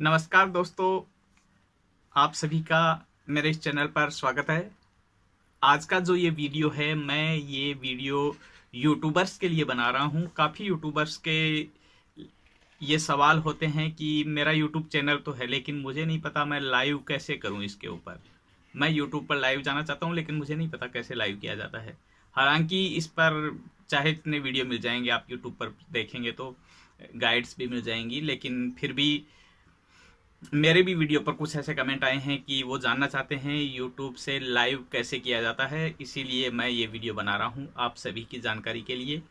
नमस्कार दोस्तों आप सभी का मेरे इस चैनल पर स्वागत है आज का जो ये वीडियो है मैं ये वीडियो यूट्यूबर्स के लिए बना रहा हूँ काफ़ी यूट्यूबर्स के ये सवाल होते हैं कि मेरा यूट्यूब चैनल तो है लेकिन मुझे नहीं पता मैं लाइव कैसे करूँ इसके ऊपर मैं यूट्यूब पर लाइव जाना चाहता हूँ लेकिन मुझे नहीं पता कैसे लाइव किया जाता है हालांकि इस पर चाहे इतने वीडियो मिल जाएंगे आप यूट्यूब पर देखेंगे तो गाइड्स भी मिल जाएंगी लेकिन फिर भी मेरे भी वीडियो पर कुछ ऐसे कमेंट आए हैं कि वो जानना चाहते हैं यूट्यूब से लाइव कैसे किया जाता है इसीलिए मैं ये वीडियो बना रहा हूँ आप सभी की जानकारी के लिए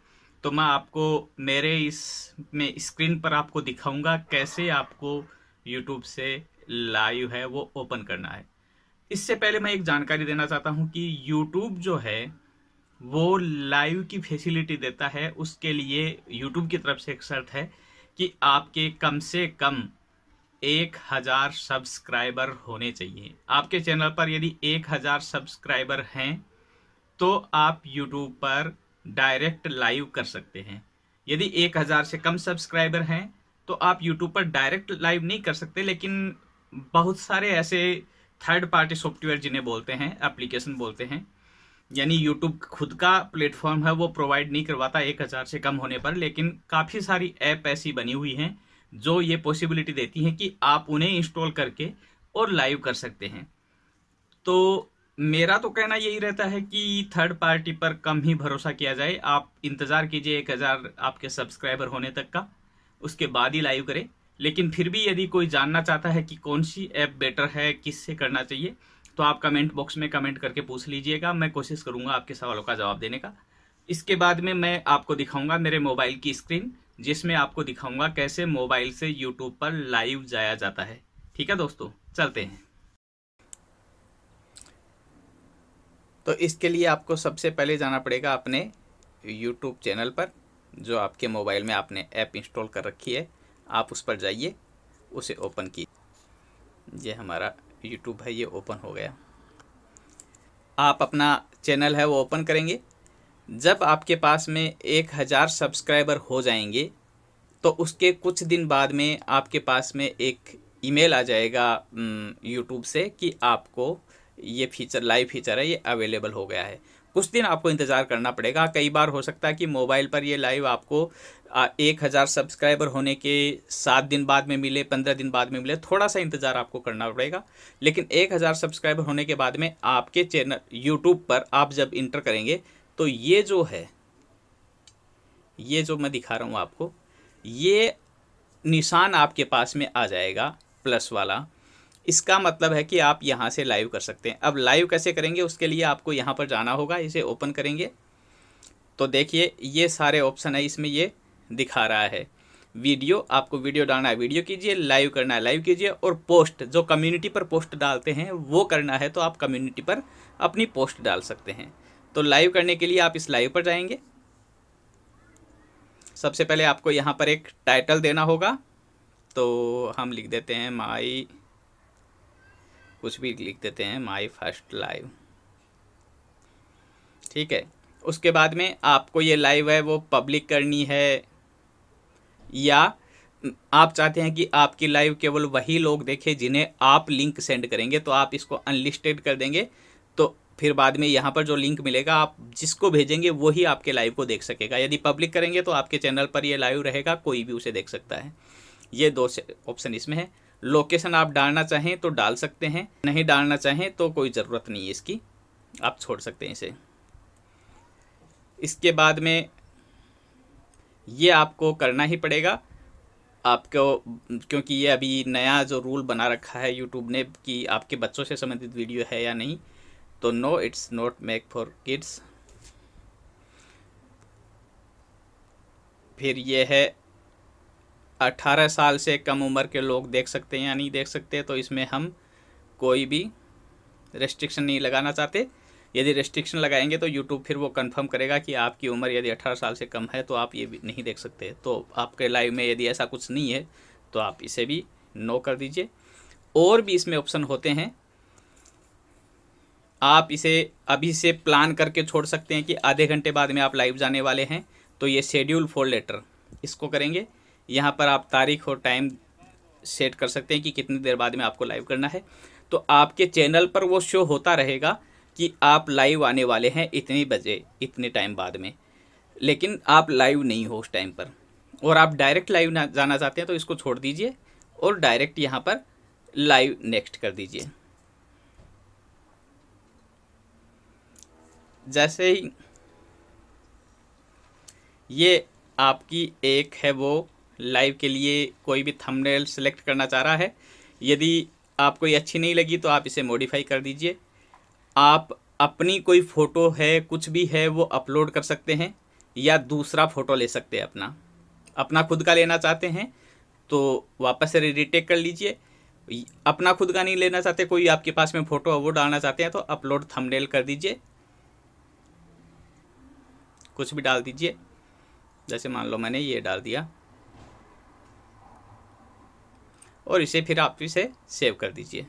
तो मैं आपको मेरे इस में स्क्रीन पर आपको दिखाऊंगा कैसे आपको यूट्यूब से लाइव है वो ओपन करना है इससे पहले मैं एक जानकारी देना चाहता हूँ कि यूट्यूब जो है वो लाइव की फैसिलिटी देता है उसके लिए यूट्यूब की तरफ से एक शर्त है कि आपके कम से कम एक हज़ार सब्सक्राइबर होने चाहिए आपके चैनल पर यदि एक हज़ार सब्सक्राइबर हैं तो आप यूट्यूब पर डायरेक्ट लाइव कर सकते हैं यदि एक हज़ार से कम सब्सक्राइबर हैं तो आप यूट्यूब पर डायरेक्ट लाइव नहीं कर सकते लेकिन बहुत सारे ऐसे थर्ड पार्टी सॉफ्टवेयर जिन्हें बोलते हैं एप्लीकेशन बोलते हैं यानी यूट्यूब खुद का प्लेटफॉर्म है वो प्रोवाइड नहीं करवाता एक हज़ार से कम होने पर लेकिन काफ़ी सारी ऐप ऐसी बनी हुई हैं जो ये पॉसिबिलिटी देती हैं कि आप उन्हें इंस्टॉल करके और लाइव कर सकते हैं तो मेरा तो कहना यही रहता है कि थर्ड पार्टी पर कम ही भरोसा किया जाए आप इंतज़ार कीजिए एक हज़ार आपके सब्सक्राइबर होने तक का उसके बाद ही लाइव करें लेकिन फिर भी यदि कोई जानना चाहता है कि कौन सी ऐप बेटर है किससे करना चाहिए तो आप कमेंट बॉक्स में कमेंट करके पूछ लीजिएगा मैं कोशिश करूँगा आपके सवालों का जवाब देने का इसके बाद में मैं आपको दिखाऊंगा मेरे मोबाइल की स्क्रीन जिसमें आपको दिखाऊंगा कैसे मोबाइल से यूट्यूब पर लाइव जाया जाता है ठीक है दोस्तों चलते हैं तो इसके लिए आपको सबसे पहले जाना पड़ेगा अपने यूट्यूब चैनल पर जो आपके मोबाइल में आपने ऐप इंस्टॉल कर रखी है आप उस पर जाइए उसे ओपन की ये हमारा यूट्यूब है ये ओपन हो गया आप अपना चैनल है वो ओपन करेंगे जब आपके पास में एक हज़ार सब्सक्राइबर हो जाएंगे तो उसके कुछ दिन बाद में आपके पास में एक ईमेल आ जाएगा यूट्यूब से कि आपको ये फीचर लाइव फीचर है ये अवेलेबल हो गया है कुछ दिन आपको इंतज़ार करना पड़ेगा कई बार हो सकता है कि मोबाइल पर ये लाइव आपको एक हज़ार सब्सक्राइबर होने के सात दिन बाद में मिले पंद्रह दिन बाद में मिले थोड़ा सा इंतज़ार आपको करना पड़ेगा लेकिन एक हज़ार सब्सक्राइबर होने के बाद में आपके चैनल यूट्यूब पर आप जब इंटर करेंगे तो ये जो है ये जो मैं दिखा रहा हूँ आपको ये निशान आपके पास में आ जाएगा प्लस वाला इसका मतलब है कि आप यहाँ से लाइव कर सकते हैं अब लाइव कैसे करेंगे उसके लिए आपको यहाँ पर जाना होगा इसे ओपन करेंगे तो देखिए ये सारे ऑप्शन है इसमें ये दिखा रहा है वीडियो आपको वीडियो डालना है वीडियो कीजिए लाइव करना है लाइव कीजिए और पोस्ट जो कम्युनिटी पर पोस्ट डालते हैं वो करना है तो आप कम्युनिटी पर अपनी पोस्ट डाल सकते हैं तो लाइव करने के लिए आप इस लाइव पर जाएंगे सबसे पहले आपको यहाँ पर एक टाइटल देना होगा तो हम लिख देते हैं माई कुछ भी लिख देते हैं माई फर्स्ट लाइव ठीक है उसके बाद में आपको ये लाइव है वो पब्लिक करनी है या आप चाहते हैं कि आपकी लाइव केवल वही लोग देखें जिन्हें आप लिंक सेंड करेंगे तो आप इसको अनलिस्टेड कर देंगे फिर बाद में यहाँ पर जो लिंक मिलेगा आप जिसको भेजेंगे वही आपके लाइव को देख सकेगा यदि पब्लिक करेंगे तो आपके चैनल पर ये लाइव रहेगा कोई भी उसे देख सकता है ये दो ऑप्शन इसमें है लोकेशन आप डालना चाहें तो डाल सकते हैं नहीं डालना चाहें तो कोई ज़रूरत नहीं है इसकी आप छोड़ सकते हैं इसे इसके बाद में ये आपको करना ही पड़ेगा आपको क्योंकि ये अभी नया जो रूल बना रखा है यूट्यूब ने कि आपके बच्चों से संबंधित वीडियो है या नहीं तो no it's not make for kids फिर ये है अट्ठारह साल से कम उम्र के लोग देख सकते हैं या नहीं देख सकते तो इसमें हम कोई भी रेस्ट्रिक्शन नहीं लगाना चाहते यदि रेस्ट्रिक्शन लगाएंगे तो यूट्यूब फिर वो कंफर्म करेगा कि आपकी उम्र यदि 18 साल से कम है तो आप ये भी नहीं देख सकते तो आपके लाइव में यदि ऐसा कुछ नहीं है तो आप इसे भी नो कर दीजिए और भी इसमें ऑप्शन होते हैं आप इसे अभी से प्लान करके छोड़ सकते हैं कि आधे घंटे बाद में आप लाइव जाने वाले हैं तो ये शेड्यूल फोर लेटर इसको करेंगे यहाँ पर आप तारीख और टाइम सेट कर सकते हैं कि कितनी देर बाद में आपको लाइव करना है तो आपके चैनल पर वो शो होता रहेगा कि आप लाइव आने वाले हैं इतने बजे इतने टाइम बाद में लेकिन आप लाइव नहीं हो उस टाइम पर और आप डायरेक्ट लाइव ना जाना चाहते हैं तो इसको छोड़ दीजिए और डायरेक्ट यहाँ पर लाइव नेक्स्ट कर दीजिए जैसे ही ये आपकी एक है वो लाइव के लिए कोई भी थंबनेल सेलेक्ट करना चाह रहा है यदि आपको ये अच्छी नहीं लगी तो आप इसे मॉडिफाई कर दीजिए आप अपनी कोई फ़ोटो है कुछ भी है वो अपलोड कर सकते हैं या दूसरा फ़ोटो ले सकते हैं अपना अपना खुद का लेना चाहते हैं तो वापस से रिटेक कर लीजिए अपना खुद का नहीं लेना चाहते कोई आपके पास में फ़ोटो वो डालना चाहते हैं तो अपलोड थंबनेल कर दीजिए कुछ भी डाल दीजिए जैसे मान लो मैंने ये डाल दिया और इसे फिर आप इसे सेव कर दीजिए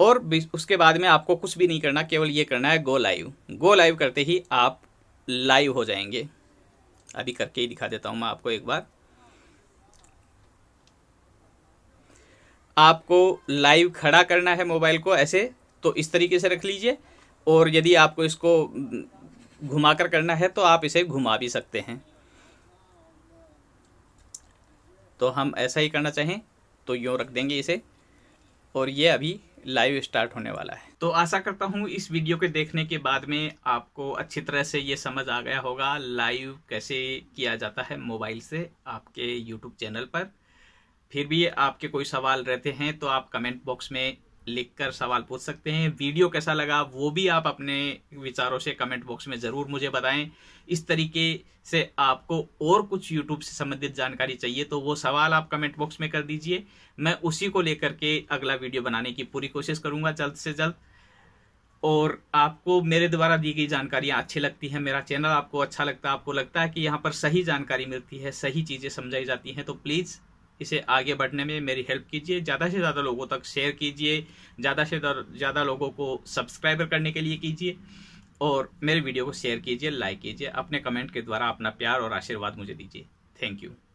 और उसके बाद में आपको कुछ भी नहीं करना केवल ये करना है गो लाइव गो लाइव करते ही आप लाइव हो जाएंगे अभी करके ही दिखा देता हूं मैं आपको एक बार आपको लाइव खड़ा करना है मोबाइल को ऐसे तो इस तरीके से रख लीजिए और यदि आपको इसको घुमाकर करना है तो आप इसे घुमा भी सकते हैं तो हम ऐसा ही करना चाहें तो यूँ रख देंगे इसे और ये अभी लाइव स्टार्ट होने वाला है तो आशा करता हूँ इस वीडियो के देखने के बाद में आपको अच्छी तरह से ये समझ आ गया होगा लाइव कैसे किया जाता है मोबाइल से आपके यूट्यूब चैनल पर फिर भी आपके कोई सवाल रहते हैं तो आप कमेंट बॉक्स में लिखकर सवाल पूछ सकते हैं वीडियो कैसा लगा वो भी आप अपने विचारों से कमेंट बॉक्स में ज़रूर मुझे बताएं इस तरीके से आपको और कुछ यूट्यूब से संबंधित जानकारी चाहिए तो वो सवाल आप कमेंट बॉक्स में कर दीजिए मैं उसी को लेकर के अगला वीडियो बनाने की पूरी कोशिश करूंगा जल्द से जल्द और आपको मेरे द्वारा दी गई जानकारियाँ अच्छी लगती हैं मेरा चैनल आपको अच्छा लगता है आपको लगता है कि यहाँ पर सही जानकारी मिलती है सही चीज़ें समझाई जाती हैं तो प्लीज़ इसे आगे बढ़ने में मेरी हेल्प कीजिए ज़्यादा से ज़्यादा लोगों तक शेयर कीजिए ज़्यादा से ज़्यादा लोगों को सब्सक्राइबर करने के लिए कीजिए और मेरे वीडियो को शेयर कीजिए लाइक कीजिए अपने कमेंट के द्वारा अपना प्यार और आशीर्वाद मुझे दीजिए थैंक यू